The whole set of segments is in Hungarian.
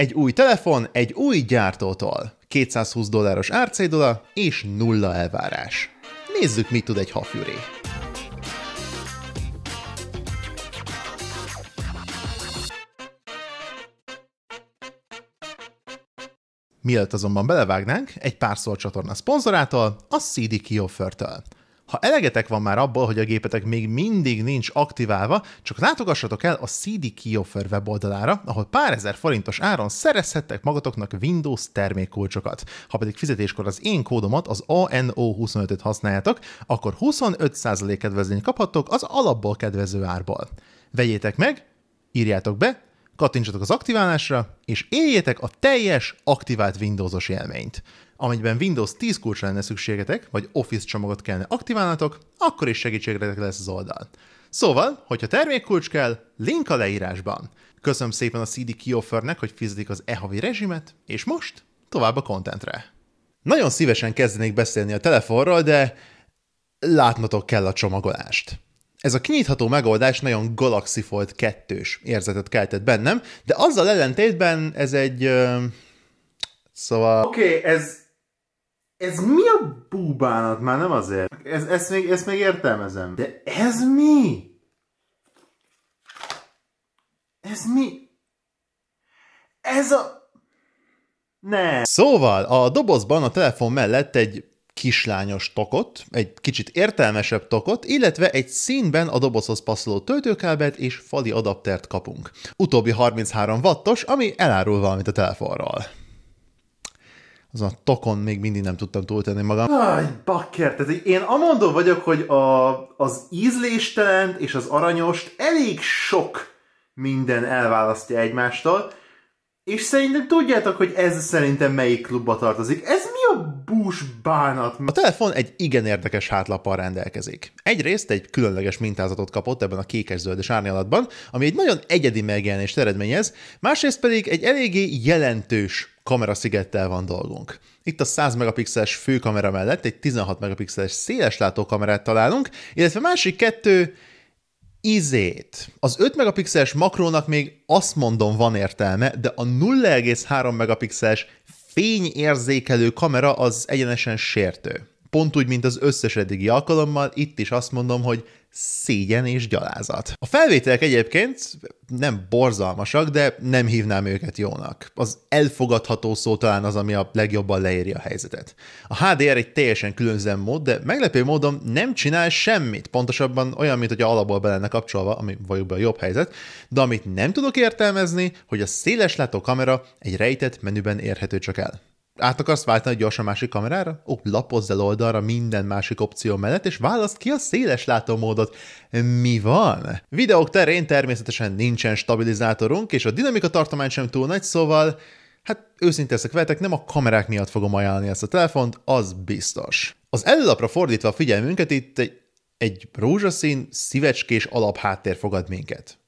Egy új telefon egy új gyártótól. 220 dolláros árcédula és nulla elvárás. Nézzük, mit tud egy hafűré. Mielőtt azonban belevágnánk, egy pár szó a csatorna szponzorától, a CD Kioffertől. Ha elegetek van már abból, hogy a gépetek még mindig nincs aktiválva, csak látogassatok el a CD Keyofer weboldalára, ahol pár ezer forintos áron szerezhettek magatoknak Windows termékkulcsokat. Ha pedig fizetéskor az én kódomat, az ANO25-öt használjátok, akkor 25% kedvezményt kaphattok az alapból kedvező árból. Vegyétek meg, írjátok be, kattintsatok az aktiválásra, és éljétek a teljes aktivált Windowsos élményt amelyben Windows 10 kulcsra lenne szükségetek, vagy Office csomagot kellene aktiválnatok, akkor is segítségre lesz az oldal. Szóval, hogyha termékkulcs kell, link a leírásban. Köszönöm szépen a CD Kioffernek, hogy fizetik az e-havi rezsimet, és most tovább a kontentre. Nagyon szívesen kezdenék beszélni a telefonról, de látnotok kell a csomagolást. Ez a kinyitható megoldás nagyon Galaxy Fold 2 érzetet keltett bennem, de azzal ellentétben ez egy... Ö... Szóval... Oké, okay, ez ez mi a búbánat? Már nem azért. Ez, ezt, még, ezt még értelmezem. De ez mi? Ez mi? Ez a... Ne! Szóval a dobozban a telefon mellett egy kislányos tokot, egy kicsit értelmesebb tokot, illetve egy színben a dobozhoz passzoló töltőkábelt és fali adaptert kapunk. Utóbbi 33 wattos, ami elárul valamit a telefonról az a tokon még mindig nem tudtam túltenni magam. Aj, bakker, tehát én amondó vagyok, hogy a, az ízléstelent és az aranyost elég sok minden elválasztja egymástól, és szerintem tudjátok, hogy ez szerintem melyik klubba tartozik. Ez mi a bús bánat? A telefon egy igen érdekes hátlappal rendelkezik. Egyrészt egy különleges mintázatot kapott ebben a kékes-zöldes árnyalatban, ami egy nagyon egyedi megjelenést eredményez, másrészt pedig egy eléggé jelentős kameraszigettel van dolgunk. Itt a 100 megapixeles főkamera mellett egy 16 megapixeles széles látókamerát találunk, illetve másik kettő izét. Az 5 megapixeles makrónak még azt mondom van értelme, de a 0,3 megapixeles fényérzékelő kamera az egyenesen sértő. Pont úgy, mint az összes eddigi alkalommal, itt is azt mondom, hogy szégyen és gyalázat. A felvételek egyébként nem borzalmasak, de nem hívnám őket jónak. Az elfogadható szó talán az, ami a legjobban leéri a helyzetet. A HDR egy teljesen külön mód, de meglepő módon nem csinál semmit, pontosabban olyan, mint hogy alapból be lenne kapcsolva, ami valójában a jobb helyzet, de amit nem tudok értelmezni, hogy a széleslátó kamera egy rejtett menüben érhető csak el át akarsz váltani gyorsan másik kamerára? Ó, lapozz el oldalra minden másik opció mellett, és választ ki a széles látómódot. Mi van? Videók terén természetesen nincsen stabilizátorunk, és a dinamika tartomány sem túl nagy, szóval Hát őszintén ezek veletek, nem a kamerák miatt fogom ajánlani ezt a telefont, az biztos. Az előlapra fordítva a figyelmünket, itt egy, egy rózsaszín, szívecskés alapháttér fogad minket.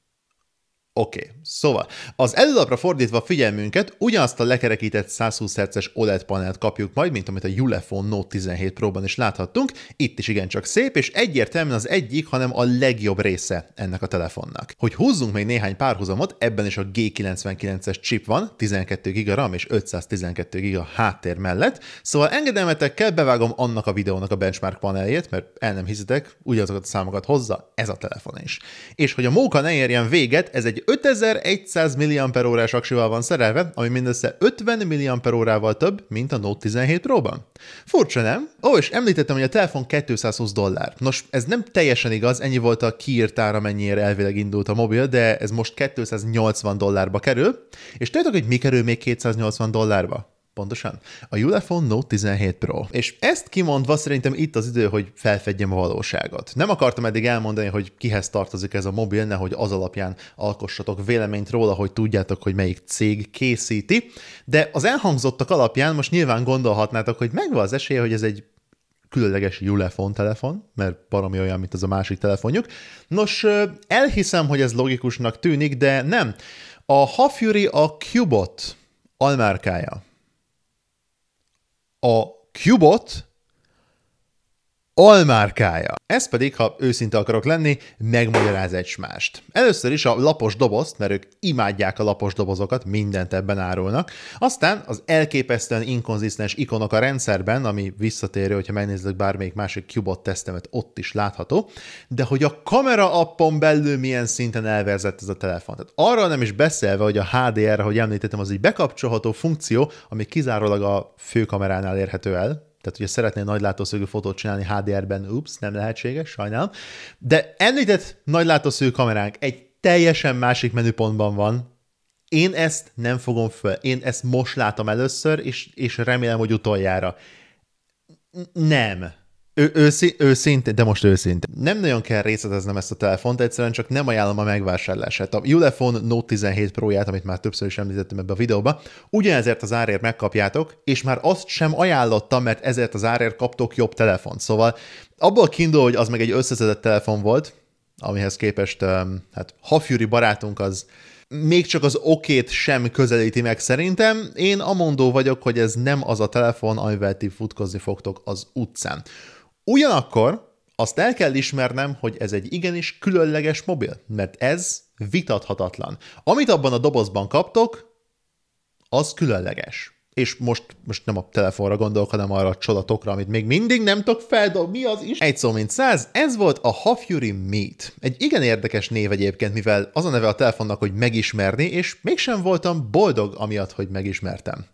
Oké, okay. szóval az előlapra fordítva figyelmünket, ugyanazt a lekerekített 120 Hz-es OLED panelt kapjuk majd, mint amit a Ulefone Note 17 próban is láthattunk, itt is igencsak szép, és egyértelműen az egyik, hanem a legjobb része ennek a telefonnak. Hogy húzzunk még néhány párhuzamot, ebben is a G99-es chip van, 12 GB RAM és 512 GB háttér mellett, szóval engedelmetekkel bevágom annak a videónak a benchmark paneljét, mert el nem hiszitek, ugyanazokat a számokat hozza, ez a telefon is. És hogy a móka ne érjen véget, ez egy 5100 mAh-órás aksival van szerelve, ami mindössze 50 mAh-órával több, mint a Note 17 Pro-ban. Furcsa nem? Ó, és említettem, hogy a telefon 220 dollár. Nos, ez nem teljesen igaz, ennyi volt a ára, mennyire elvileg indult a mobil, de ez most 280 dollárba kerül. És tudjátok, hogy mi kerül még 280 dollárba? Pontosan. A Ulefone Note 17 Pro. És ezt kimondva szerintem itt az idő, hogy felfedjem a valóságot. Nem akartam eddig elmondani, hogy kihez tartozik ez a mobil, nehogy az alapján alkossatok véleményt róla, hogy tudjátok, hogy melyik cég készíti, de az elhangzottak alapján most nyilván gondolhatnátok, hogy megvan az esélye, hogy ez egy különleges Ulefone telefon, mert baromi olyan, mint az a másik telefonjuk. Nos, elhiszem, hogy ez logikusnak tűnik, de nem. A Hafuri a Cubot almárkája a Cubot almárkája. Ez pedig, ha őszinte akarok lenni, megmagyaráz smást. Először is a lapos dobozt, mert ők imádják a lapos dobozokat, mindent ebben árulnak. Aztán az elképesztően inkonzisztens ikonok a rendszerben, ami visszatérő, hogyha megnézzük bármelyik másik Cubot tesztemet, ott is látható, de hogy a kamera appon belül milyen szinten elverzett ez a telefon. Tehát arról nem is beszélve, hogy a HDR, ahogy említettem, az egy bekapcsolható funkció, ami kizárólag a főkameránál érhető el, tehát, hogyha szeretnél nagy látószögű fotót csinálni HDR-ben, ups, nem lehetséges, sajnálom. De említett nagy látószögű kameránk egy teljesen másik menüpontban van, én ezt nem fogom föl. Én ezt most látom először, és, és remélem, hogy utoljára. Nem. Ő, őszintén, de most őszintén. Nem nagyon kell részleteznem ezt a telefont, egyszerűen csak nem ajánlom a megvásárlását. A Ulefone Note 17 pro amit már többször is említettem ebbe a videóba, ugyanezért az árért megkapjátok, és már azt sem ajánlottam, mert ezért az árért kaptok jobb telefon. Szóval abból kiindul, hogy az meg egy összeszedett telefon volt, amihez képest, hát Hafjuri barátunk az még csak az okét sem közelíti meg szerintem. Én amondó vagyok, hogy ez nem az a telefon, amivel ti futkozni fogtok az utcán. Ugyanakkor azt el kell ismernem, hogy ez egy igenis különleges mobil, mert ez vitathatatlan. Amit abban a dobozban kaptok, az különleges. És most, most nem a telefonra gondolok, hanem arra a csodatokra, amit még mindig nem tudok feldobni, mi az is? Egy szó mint száz, ez volt a Hafjuri Meet. Egy igen érdekes név egyébként, mivel az a neve a telefonnak, hogy megismerni, és mégsem voltam boldog amiatt, hogy megismertem.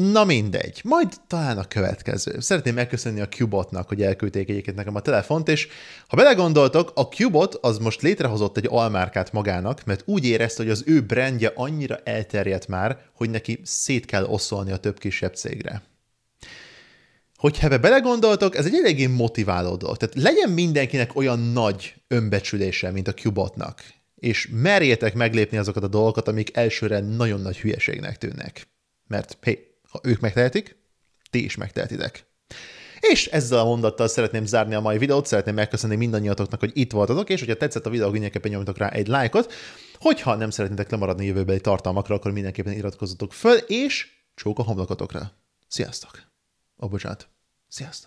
Na mindegy, majd talán a következő. Szeretném megköszönni a Cubotnak, hogy elküldték egyébként nekem a telefont, és ha belegondoltok, a Cubot az most létrehozott egy almárkát magának, mert úgy érezte, hogy az ő brandje annyira elterjedt már, hogy neki szét kell oszolni a több kisebb cégre. Hogyha ebbe belegondoltok, ez egy eléggé motiváló dolog. Tehát legyen mindenkinek olyan nagy önbecsülése, mint a Cubotnak, és merjétek meglépni azokat a dolgokat, amik elsőre nagyon nagy hülyeségnek tűnnek. Mert hé, ha ők megtehetik, ti is megtehetitek. És ezzel a mondattal szeretném zárni a mai videót, szeretném megköszönni mindannyiatoknak, hogy itt voltatok, és hogyha tetszett a videó, mindenképpen nyomjatok rá egy lájkot. Hogyha nem szeretnétek lemaradni jövőbeli tartalmakra, akkor mindenképpen iratkozzatok föl, és csók a homlokatokra. Sziasztok! Ó, oh, bocsánat. Sziasztok!